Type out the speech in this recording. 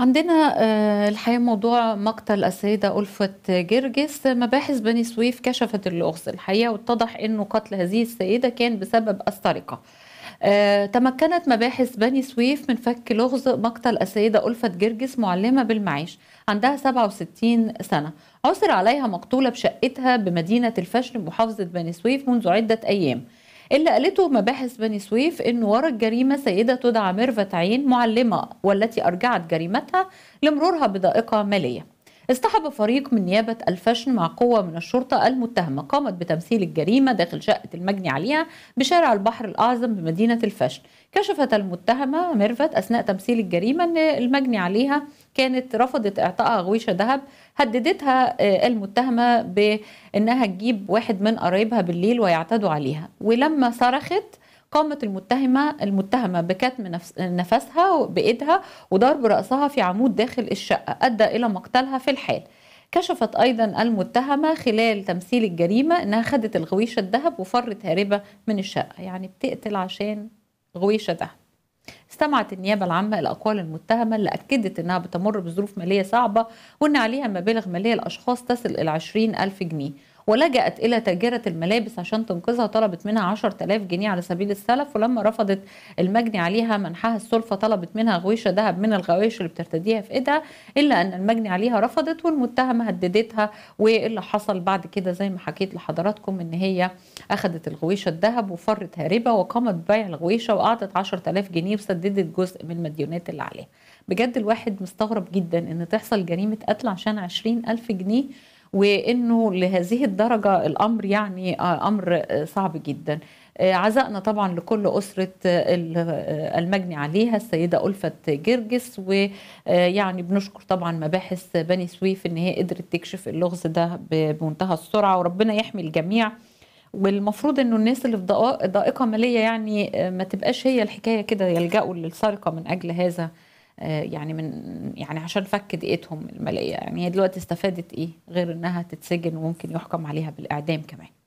عندنا آه، الحقيقة موضوع مقتل السيدة ألفت جرجس مباحث بني سويف كشفت اللغز الحقيقة واتضح أنه قتل هذه السيدة كان بسبب السرقة آه، تمكنت مباحث بني سويف من فك لغز مقتل السيدة ألفت جرجس معلمة بالمعيش عندها 67 سنة عثر عليها مقتولة بشقتها بمدينة الفشل محافظة بني سويف منذ عدة أيام اللي قالته مباحث بني سويف إن ورا الجريمة سيدة تدعى ميرفت عين معلمة والتي أرجعت جريمتها لمرورها بضائقة مالية اصطحب فريق من نيابة الفشن مع قوة من الشرطة المتهمة قامت بتمثيل الجريمة داخل شقة المجني عليها بشارع البحر الأعظم بمدينة الفشن كشفت المتهمة ميرفت أثناء تمثيل الجريمة أن المجني عليها كانت رفضت إعطائها غويشة ذهب هددتها آه، المتهمة بأنها تجيب واحد من قرايبها بالليل ويعتدوا عليها ولما صرخت قامت المتهمة المتهمة بكتم نفسها بإيدها وضرب رأسها في عمود داخل الشقة أدى إلى مقتلها في الحال كشفت أيضا المتهمة خلال تمثيل الجريمة أنها خدت الغويشة الذهب وفرت هاربة من الشقة يعني بتقتل عشان غويشة ذهب استمعت النيابة العامة إلى أقوال المتهمة اللي أكدت أنها بتمر بظروف مالية صعبة وأن عليها مبالغ مالية لأشخاص تصل إلى 20 ألف جنيه ولجأت إلى تاجرة الملابس عشان تنقذها طلبت منها 10000 جنيه على سبيل السلف ولما رفضت المجني عليها منحها السلفة طلبت منها غويشة ذهب من الغوايش اللي بترتديها في إيدها إلا أن المجني عليها رفضت والمتهمة هددتها واللي حصل بعد كده زي ما حكيت لحضراتكم إن هي أخذت الغويشة الذهب وفرت هاربة وقامت ببيع الغويشة وأعطت 10000 جنيه وسددت جزء من المديونات اللي عليها بجد الواحد مستغرب جدا ان تحصل جريمة قتل عشان عشرين ألف جنيه وانه لهذه الدرجه الامر يعني آه، امر آه، صعب جدا آه، عزائنا طبعا لكل أسرة المجني عليها السيدة الفت جرجس ويعني بنشكر طبعا مباحث بني سويف إن هي قدرت تكشف اللغز ده بمنتهى السرعة وربنا يحمي الجميع والمفروض انه الناس اللي في ضائقه ماليه يعني ما تبقاش هي الحكايه كده يلجأوا للسرقه من اجل هذا آه، يعني من يعني عشان فك دقيقتهم الماليه يعني هي دلوقتي استفادت ايه غير انها تتسجن وممكن يحكم عليها بالاعدام كمان